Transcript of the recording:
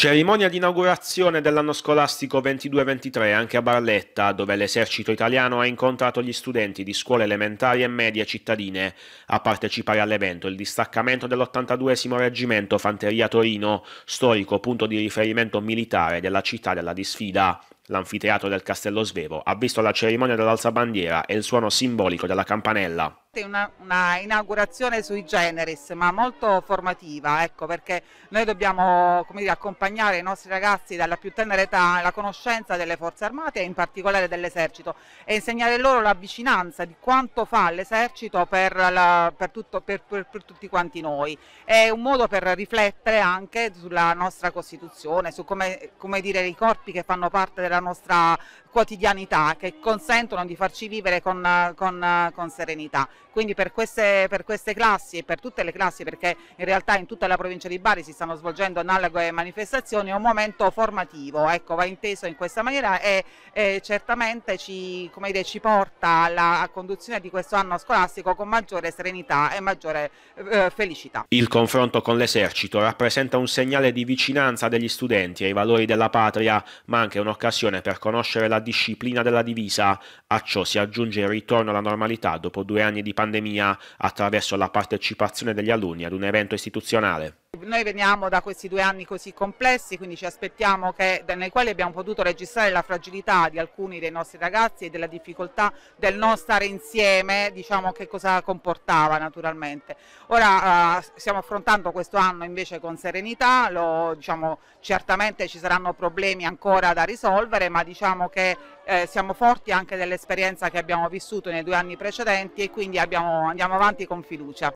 Cerimonia di inaugurazione dell'anno scolastico 22-23 anche a Barletta, dove l'esercito italiano ha incontrato gli studenti di scuole elementari e medie cittadine. A partecipare all'evento il distaccamento dell'82 Reggimento Fanteria Torino, storico punto di riferimento militare della città della disfida. L'anfiteatro del Castello Svevo ha visto la cerimonia dell'alzabandiera e il suono simbolico della campanella. Una, una, inaugurazione sui generis ma molto formativa ecco, perché noi dobbiamo dire, accompagnare i nostri ragazzi dalla più tenera età alla conoscenza delle forze armate e in particolare dell'esercito e insegnare loro la vicinanza di quanto fa l'esercito per, per, per, per, tutti quanti noi è un modo per riflettere anche sulla nostra Costituzione su come, come dire, i corpi che fanno parte della nostra quotidianità che consentono di farci vivere con, con, con serenità. Quindi per queste, per queste, classi e per tutte le classi, perché in realtà in tutta la provincia di Bari si stanno svolgendo analoghe manifestazioni, è un momento formativo, ecco, va inteso in questa maniera e, e certamente ci, dire, ci porta alla conduzione di questo anno scolastico con maggiore serenità e maggiore eh, felicità. Il confronto con l'esercito rappresenta un segnale di vicinanza degli studenti ai valori della patria, ma anche un'occasione per conoscere la disciplina della divisa. A ciò si aggiunge il ritorno alla normalità dopo due anni di pandemia attraverso la partecipazione degli alunni ad un evento istituzionale. Noi veniamo da questi due anni così complessi, quindi ci aspettiamo che, nei quali abbiamo potuto registrare la fragilità di alcuni dei nostri ragazzi e della difficoltà del non stare insieme, diciamo che cosa comportava naturalmente. Ora eh, stiamo affrontando questo anno invece con serenità, lo, diciamo, certamente ci saranno problemi ancora da risolvere, ma diciamo che eh, siamo forti anche dell'esperienza che abbiamo vissuto nei due anni precedenti e quindi abbiamo, andiamo avanti con fiducia.